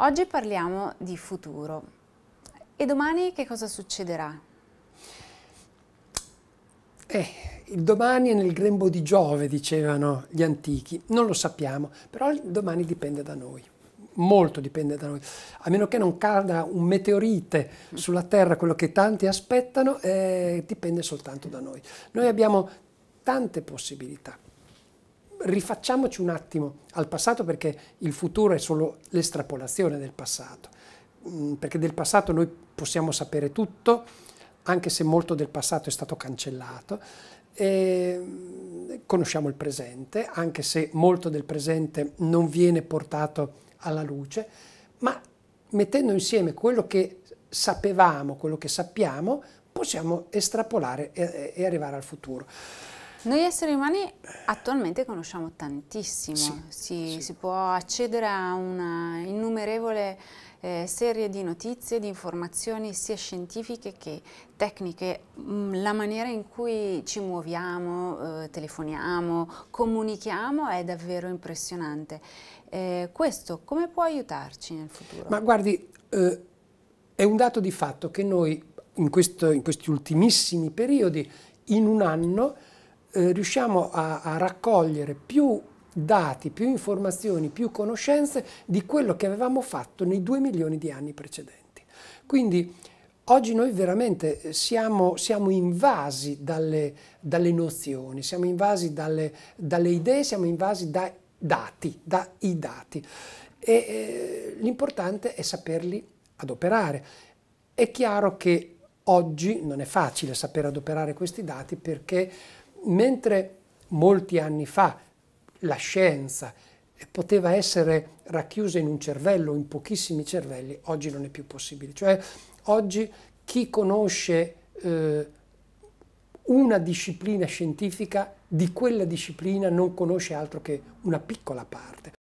Oggi parliamo di futuro. E domani che cosa succederà? Eh, il domani è nel grembo di Giove, dicevano gli antichi. Non lo sappiamo, però il domani dipende da noi. Molto dipende da noi. A meno che non cada un meteorite sulla Terra, quello che tanti aspettano, eh, dipende soltanto da noi. Noi abbiamo tante possibilità rifacciamoci un attimo al passato perché il futuro è solo l'estrapolazione del passato, mm, perché del passato noi possiamo sapere tutto, anche se molto del passato è stato cancellato, e mm, conosciamo il presente, anche se molto del presente non viene portato alla luce, ma mettendo insieme quello che sapevamo, quello che sappiamo, possiamo estrapolare e, e arrivare al futuro. Noi esseri umani attualmente conosciamo tantissimo, sì, si, sì. si, può accedere a una innumerevole eh, serie di notizie, di informazioni sia scientifiche che tecniche, mm, la maniera in cui ci muoviamo, eh, telefoniamo, comunichiamo è davvero impressionante. Eh, questo come può aiutarci nel futuro? Ma guardi, eh, è un dato di fatto che noi in, questo, in questi ultimissimi periodi, in un anno, eh, riusciamo a, a raccogliere più dati, più informazioni, più conoscenze di quello che avevamo fatto nei due milioni di anni precedenti. Quindi oggi noi veramente eh, siamo, siamo invasi dalle, dalle, nozioni, siamo invasi dalle, dalle, idee, siamo invasi da dati, dai dati. E eh, l'importante è saperli adoperare. È chiaro che oggi non è facile sapere adoperare questi dati perché mentre molti anni fa la scienza poteva essere racchiusa in un cervello, in pochissimi cervelli, oggi non è più possibile. Cioè oggi chi conosce eh, una disciplina scientifica di quella disciplina non conosce altro che una piccola parte.